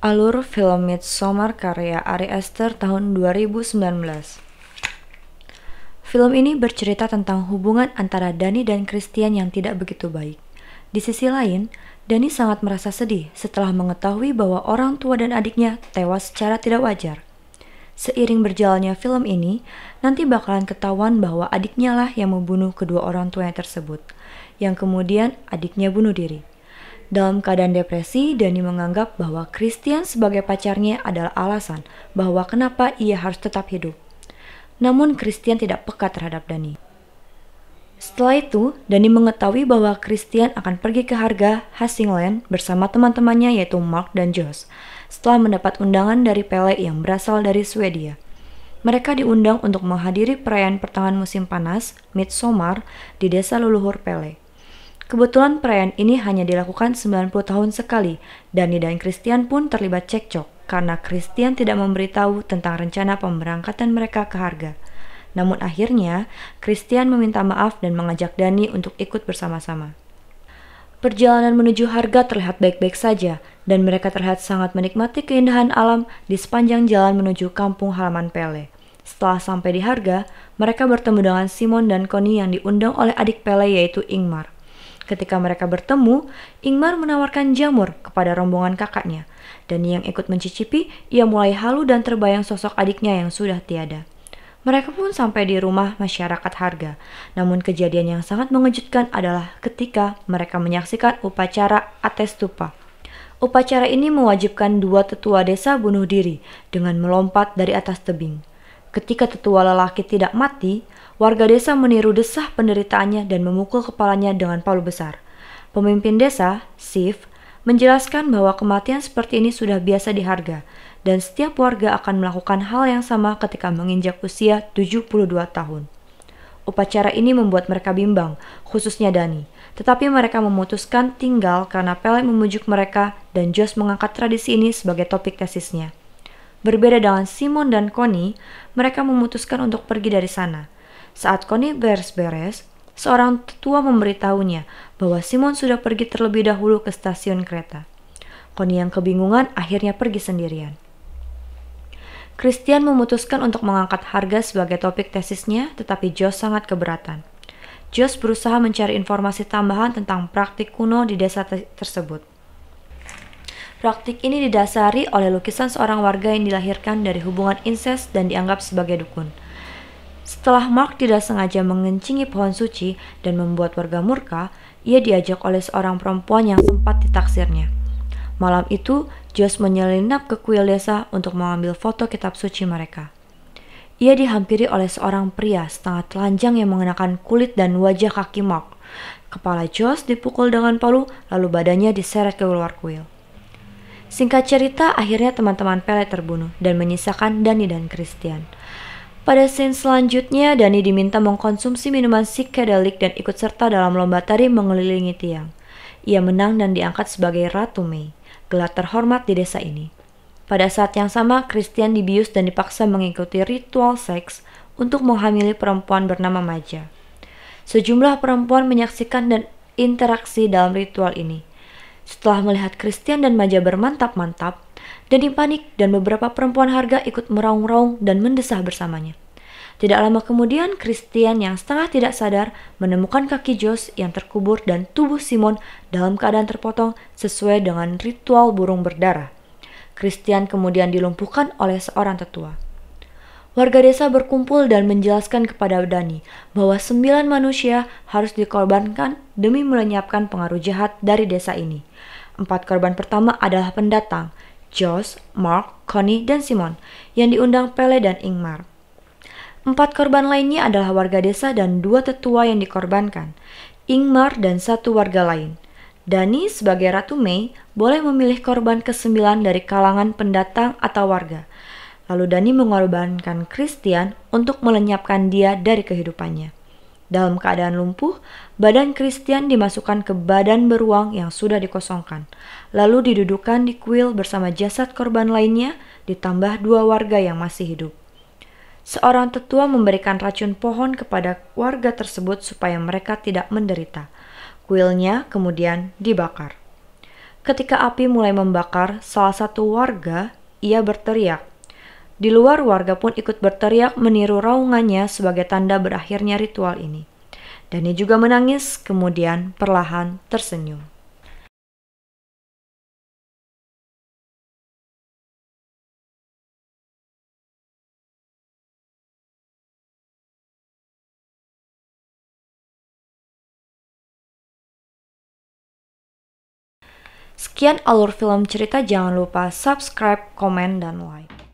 Alur Film Midsommar karya Ari Aster tahun 2019. Film ini bercerita tentang hubungan antara Dani dan Christian yang tidak begitu baik. Di sisi lain, Dani sangat merasa sedih setelah mengetahui bahwa orang tua dan adiknya tewas secara tidak wajar. Seiring berjalannya film ini, nanti bakalan ketahuan bahwa adiknya lah yang membunuh kedua orang tuanya tersebut, yang kemudian adiknya bunuh diri. Dalam keadaan depresi, Dani menganggap bahwa Christian sebagai pacarnya adalah alasan bahwa kenapa ia harus tetap hidup. Namun Christian tidak peka terhadap Dani. Setelah itu, Dani mengetahui bahwa Christian akan pergi ke harga Hastingland bersama teman-temannya yaitu Mark dan Josh setelah mendapat undangan dari Pele yang berasal dari Swedia. Mereka diundang untuk menghadiri perayaan pertengahan musim panas, Midsommar, di desa leluhur Pele. Kebetulan perayaan ini hanya dilakukan 90 tahun sekali. Dani dan Christian pun terlibat cekcok karena Christian tidak memberitahu tentang rencana pemberangkatan mereka ke harga. Namun akhirnya, Christian meminta maaf dan mengajak Dani untuk ikut bersama-sama. Perjalanan menuju harga terlihat baik-baik saja, dan mereka terlihat sangat menikmati keindahan alam di sepanjang jalan menuju kampung halaman Pele. Setelah sampai di harga, mereka bertemu dengan Simon dan Connie yang diundang oleh adik Pele yaitu Ingmar. Ketika mereka bertemu, Ingmar menawarkan jamur kepada rombongan kakaknya, dan yang ikut mencicipi, ia mulai halu dan terbayang sosok adiknya yang sudah tiada. Mereka pun sampai di rumah masyarakat harga. Namun kejadian yang sangat mengejutkan adalah ketika mereka menyaksikan upacara Atestupa. Upacara ini mewajibkan dua tetua desa bunuh diri dengan melompat dari atas tebing. Ketika tetua lelaki tidak mati, warga desa meniru desah penderitaannya dan memukul kepalanya dengan palu besar. Pemimpin desa, Sif, menjelaskan bahwa kematian seperti ini sudah biasa diharga, dan setiap warga akan melakukan hal yang sama ketika menginjak usia 72 tahun. Upacara ini membuat mereka bimbang, khususnya Dani. Tetapi mereka memutuskan tinggal karena Pele memujuk mereka dan Jos mengangkat tradisi ini sebagai topik tesisnya. Berbeda dengan Simon dan Connie, mereka memutuskan untuk pergi dari sana. Saat Connie beres-beres, seorang tetua memberitahunya bahwa Simon sudah pergi terlebih dahulu ke stasiun kereta. Connie yang kebingungan akhirnya pergi sendirian. Christian memutuskan untuk mengangkat harga sebagai topik tesisnya, tetapi Josh sangat keberatan. Josh berusaha mencari informasi tambahan tentang praktik kuno di desa tersebut. Praktik ini didasari oleh lukisan seorang warga yang dilahirkan dari hubungan inses dan dianggap sebagai dukun. Setelah Mark tidak sengaja mengencingi pohon suci dan membuat warga murka, ia diajak oleh seorang perempuan yang sempat ditaksirnya. Malam itu, Josh menyelinap ke kuil desa untuk mengambil foto kitab suci mereka. Ia dihampiri oleh seorang pria setengah telanjang yang mengenakan kulit dan wajah kaki Mark. Kepala Josh dipukul dengan palu, lalu badannya diseret ke keluar kuil. Singkat cerita, akhirnya teman-teman Pele terbunuh dan menyisakan Dani dan Christian. Pada scene selanjutnya, Dani diminta mengkonsumsi minuman psikedelik dan ikut serta dalam lomba tari mengelilingi tiang. Ia menang dan diangkat sebagai Ratu Mei, gelar terhormat di desa ini. Pada saat yang sama, Christian dibius dan dipaksa mengikuti ritual seks untuk menghamili perempuan bernama Maja. Sejumlah perempuan menyaksikan dan interaksi dalam ritual ini. Setelah melihat Christian dan Maja bermantap-mantap, Dani panik dan beberapa perempuan harga ikut meraung-raung dan mendesah bersamanya. Tidak lama kemudian, Christian yang setengah tidak sadar menemukan kaki Jos yang terkubur dan tubuh Simon dalam keadaan terpotong sesuai dengan ritual burung berdarah. Christian kemudian dilumpuhkan oleh seorang tetua. Warga desa berkumpul dan menjelaskan kepada Dani bahwa sembilan manusia harus dikorbankan demi melenyapkan pengaruh jahat dari desa ini. Empat korban pertama adalah pendatang, Josh, Mark, Connie, dan Simon, yang diundang Pele dan Ingmar. Empat korban lainnya adalah warga desa dan dua tetua yang dikorbankan, Ingmar dan satu warga lain. Dani sebagai Ratu Mei boleh memilih korban kesembilan dari kalangan pendatang atau warga. Lalu Dani mengorbankan Christian untuk melenyapkan dia dari kehidupannya. Dalam keadaan lumpuh, badan Christian dimasukkan ke badan beruang yang sudah dikosongkan, lalu didudukan di kuil bersama jasad korban lainnya, ditambah dua warga yang masih hidup. Seorang tetua memberikan racun pohon kepada warga tersebut supaya mereka tidak menderita. Kuilnya kemudian dibakar. Ketika api mulai membakar, salah satu warga ia berteriak, di luar warga pun ikut berteriak meniru raungannya sebagai tanda berakhirnya ritual ini. Dani juga menangis, kemudian perlahan tersenyum. Sekian alur film cerita, jangan lupa subscribe, komen, dan like.